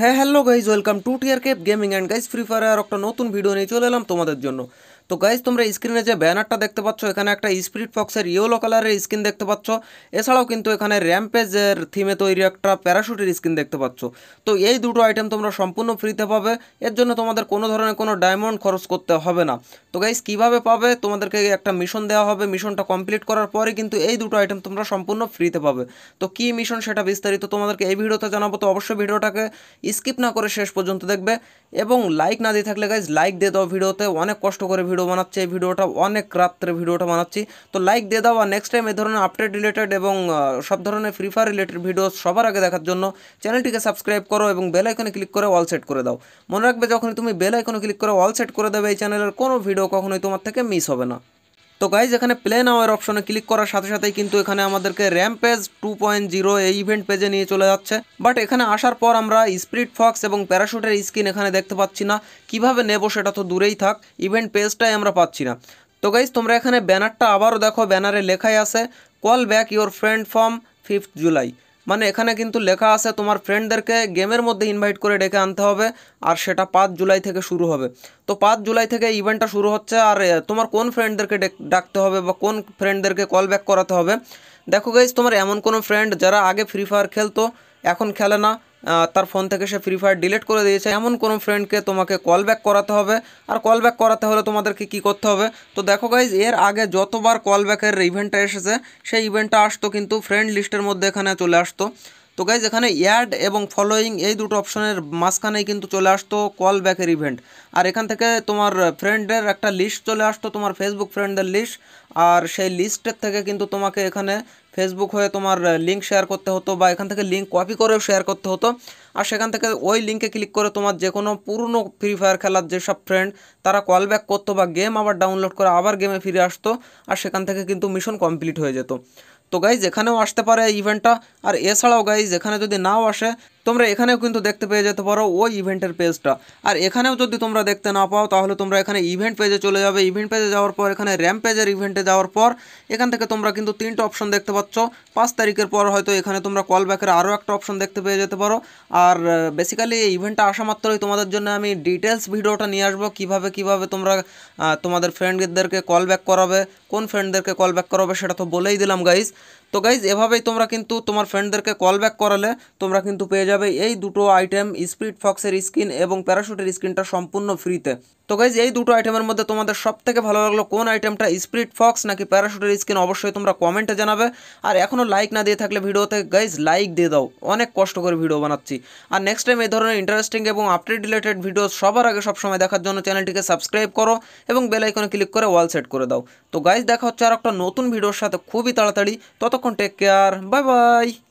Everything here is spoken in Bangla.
হ্যাঁ hello guys welcome to tier cape gaming and guys free fire একটা নতুন ভিডিও নিয়ে চলে এলাম তোমাদের জন্য তো গাইজ তোমরা স্ক্রিনে যে ব্যানারটা দেখতে পাচ্ছ এখানে একটা স্পিরিট ফক্সের ইয়েলো কালারের স্ক্রিন দেখতে পাচ্ছ এছাড়াও কিন্তু এখানে র্যাম্পেজের থিমে তৈরি একটা প্যারাশুটের স্ক্রিন দেখতে পাচ্ছ তো এই দুটো আইটেম তোমরা সম্পূর্ণ ফ্রিতে পাবে এর জন্য তোমাদের কোনো ধরনের কোনো ডায়মন্ড খরচ করতে হবে না তো গাইজ কীভাবে পাবে তোমাদেরকে একটা মিশন দেওয়া হবে মিশনটা কমপ্লিট করার পরে কিন্তু এই দুটো আইটেম তোমরা সম্পূর্ণ ফ্রিতে পাবে তো কী মিশন সেটা বিস্তারিত তোমাদেরকে এই ভিডিওতে জানাবো তো অবশ্যই ভিডিওটাকে স্কিপ না করে শেষ পর্যন্ত দেখবে এবং লাইক না দিয়ে থাকলে গাইজ লাইক দিয়ে দাও ভিডিওতে অনেক কষ্ট করে ভিডিও বানাচ্ছি এই ভিডিওটা অনেক রাত্রে ভিডিওটা বানাচ্ছি তো লাইক দিয়ে দাও আর নেক্সট টাইম এই ধরনের আপডেট রিলেটেড এবং সব ধরনের ফ্রি ফায়ার রিলেটেড ভিডিও সবার আগে দেখার জন্য চ্যানেলটিকে সাবস্ক্রাইব করো এবং বেল আইকনে ক্লিক করে অল সেট করে দাও মনে রাখবে যখনই তুমি বেল আইকনে ক্লিক করে অল সেট করে দেবে এই চ্যানেলের কোনো ভিডিও কখনোই তোমার থেকে মিস হবে না তো গাইজ এখানে প্লে নাওয়ার অপশনে ক্লিক করার সাথে সাথেই কিন্তু এখানে আমাদেরকে rampage two point zero এই ইভেন্ট পেজে নিয়ে চলে যাচ্ছে বাট এখানে আসার পর আমরা স্প্রিট ফক্স এবং প্যারাশুটের স্কিন এখানে দেখতে পাচ্ছি না কিভাবে নেব সেটা তো দূরেই থাক ইভেন্ট পেজটাই আমরা পাচ্ছি না তো গাইজ তোমরা এখানে ব্যানারটা আবারও দেখো ব্যানারে লেখাই আছে call back your friend from fifth July মানে এখানে কিন্তু লেখা আছে তোমার ফ্রেন্ডদেরকে গেমের মধ্যে ইনভাইট করে ডেকে আনতে হবে আর সেটা পাঁচ জুলাই থেকে শুরু হবে তো পাঁচ জুলাই থেকে ইভেন্টটা শুরু হচ্ছে আর তোমার কোন ফ্রেন্ডদেরকে ডাকতে হবে বা কোন ফ্রেন্ডদেরকে কল ব্যাক করাতে হবে দেখো গাইজ তোমার এমন কোনো ফ্রেন্ড যারা আগে ফ্রি ফায়ার খেলতো এখন খেলে না তার ফোন থেকে সে ফ্রি ফায়ার ডিলিট করে দিয়েছে এমন কোনো ফ্রেন্ডকে তোমাকে কল ব্যাক করাতে হবে আর কল ব্যাক করাতে হলে তোমাদেরকে কি করতে হবে তো দেখো গাইজ এর আগে যতবার কল ব্যাকের ইভেন্টটা এসেছে সেই ইভেন্টটা আসতো কিন্তু ফ্রেন্ড লিস্টের মধ্যে এখানে চলে আসতো তো গাইজ এখানে অ্যাড এবং ফলোয়িং এই দুটো অপশনের মাঝখানেই কিন্তু চলে আসতো কল ব্যাকের ইভেন্ট আর এখান থেকে তোমার ফ্রেন্ডের একটা লিস্ট চলে আসতো তোমার ফেসবুক ফ্রেন্ডের লিস্ট আর সেই লিস্টের থেকে কিন্তু তোমাকে এখানে ফেসবুক হয়ে তোমার লিঙ্ক শেয়ার করতে হতো বা এখান থেকে লিঙ্ক কপি করেও শেয়ার করতে হতো আর সেখান থেকে ওই লিঙ্কে ক্লিক করে তোমার যে কোনো পুরনো ফ্রি ফায়ার খেলার যেসব ফ্রেন্ড তারা কল ব্যাক করতো বা গেম আবার ডাউনলোড করে আবার গেমে ফিরে আসতো আর সেখান থেকে কিন্তু মিশন কমপ্লিট হয়ে যেত तो गाइस এখানেও আসতে পারে ইভেন্টটা আর এসালো गाइस এখানে যদি নাও আসে তোমরা এখানেও কিন্তু দেখতে পেয়ে যেতে পারো ওই ইভেন্টের পেজটা আর এখানেও যদি তোমরা দেখতে না পাও তাহলে তোমরা এখানে ইভেন্ট পেজে চলে যাবে ইভেন্ট পেজে যাওয়ার পর এখানে র্যাম পেজের ইভেন্টে যাওয়ার পর এখান থেকে তোমরা কিন্তু তিনটা অপশন দেখতে পাচ্ছ পাঁচ তারিখের পর হয়তো এখানে তোমরা কল ব্যাকের আরও একটা অপশন দেখতে পেয়ে যেতে পারো আর বেসিক্যালি এই ইভেন্টটা আসা মাত্রই তোমাদের জন্য আমি ডিটেলস ভিডিওটা নিয়ে আসবো কীভাবে কীভাবে তোমরা তোমাদের ফ্রেন্ডদেরকে কল ব্যাক করাবে কোন ফ্রেন্ডদেরকে কল ব্যাক করাবে সেটা তো বলেই দিলাম গাইজ তো গাইজ এভাবেই তোমরা কিন্তু তোমার ফ্রেন্ডদেরকে কল ব্যাক করালে তোমরা কিন্তু পেয়ে যাবে যাবে এই দুটো আইটেম স্পিড ফক্সের স্ক্রিন এবং প্যারাশুটের স্ক্রিনটা সম্পূর্ণ ফ্রিতে তো গাইজ এই দুটো আইটেমের মধ্যে তোমাদের সব থেকে ভালো লাগলো কোন আইটেমটা স্পিড ফক্স নাকি প্যারাশুটের স্ক্রিন অবশ্যই তোমরা কমেন্টে জানাবে আর এখনও লাইক না দিয়ে থাকলে ভিডিওতে গাইজ লাইক দিয়ে দাও অনেক কষ্ট করে ভিডিও বানাচ্ছি আর নেক্সট টাইম এই ধরনের ইন্টারেস্টিং এবং আপডেট রিলেটেড ভিডিও সবার আগে সবসময় দেখার জন্য চ্যানেলটিকে সাবস্ক্রাইব করো এবং বেলাইকনে ক্লিক করে ওয়াল সেট করে দাও তো গাইজ দেখা হচ্ছে আর একটা নতুন ভিডিওর সাথে খুবই তাড়াতাড়ি ততক্ষণ টেক কেয়ার বাই বাই